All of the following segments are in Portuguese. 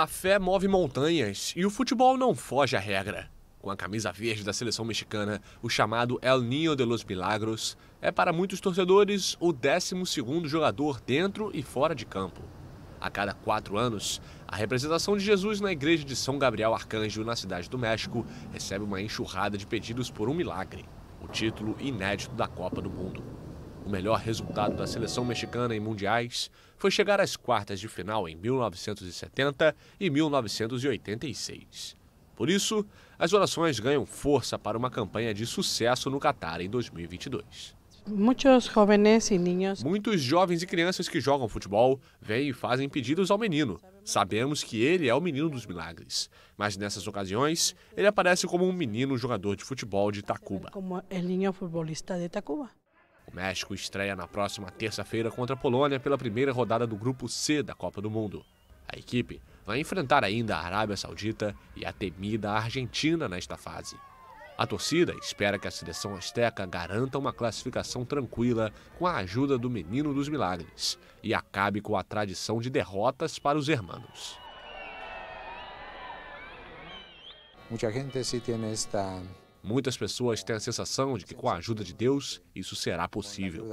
A fé move montanhas e o futebol não foge à regra. Com a camisa verde da seleção mexicana, o chamado El Niño de los Milagros é para muitos torcedores o 12º jogador dentro e fora de campo. A cada quatro anos, a representação de Jesus na igreja de São Gabriel Arcanjo, na cidade do México, recebe uma enxurrada de pedidos por um milagre, o título inédito da Copa do Mundo. O melhor resultado da seleção mexicana em mundiais foi chegar às quartas de final em 1970 e 1986. Por isso, as orações ganham força para uma campanha de sucesso no Catar em 2022. Muitos jovens e niños. Muitos jovens e crianças que jogam futebol vêm e fazem pedidos ao menino. Sabemos que ele é o menino dos milagres, mas nessas ocasiões ele aparece como um menino jogador de futebol de Tacuba. Como o menino futebolista de Tacuba. O México estreia na próxima terça-feira contra a Polônia pela primeira rodada do Grupo C da Copa do Mundo. A equipe vai enfrentar ainda a Arábia Saudita e a temida Argentina nesta fase. A torcida espera que a seleção asteca garanta uma classificação tranquila com a ajuda do Menino dos Milagres e acabe com a tradição de derrotas para os hermanos. Muita gente se tem esta Muitas pessoas têm a sensação de que com a ajuda de Deus isso será possível.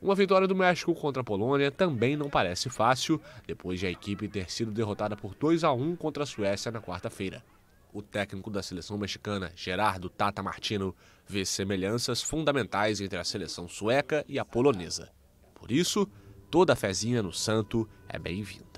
Uma vitória do México contra a Polônia também não parece fácil, depois de a equipe ter sido derrotada por 2 a 1 contra a Suécia na quarta-feira. O técnico da seleção mexicana, Gerardo Tata Martino, vê semelhanças fundamentais entre a seleção sueca e a polonesa. Por isso, toda a fezinha no santo é bem-vinda.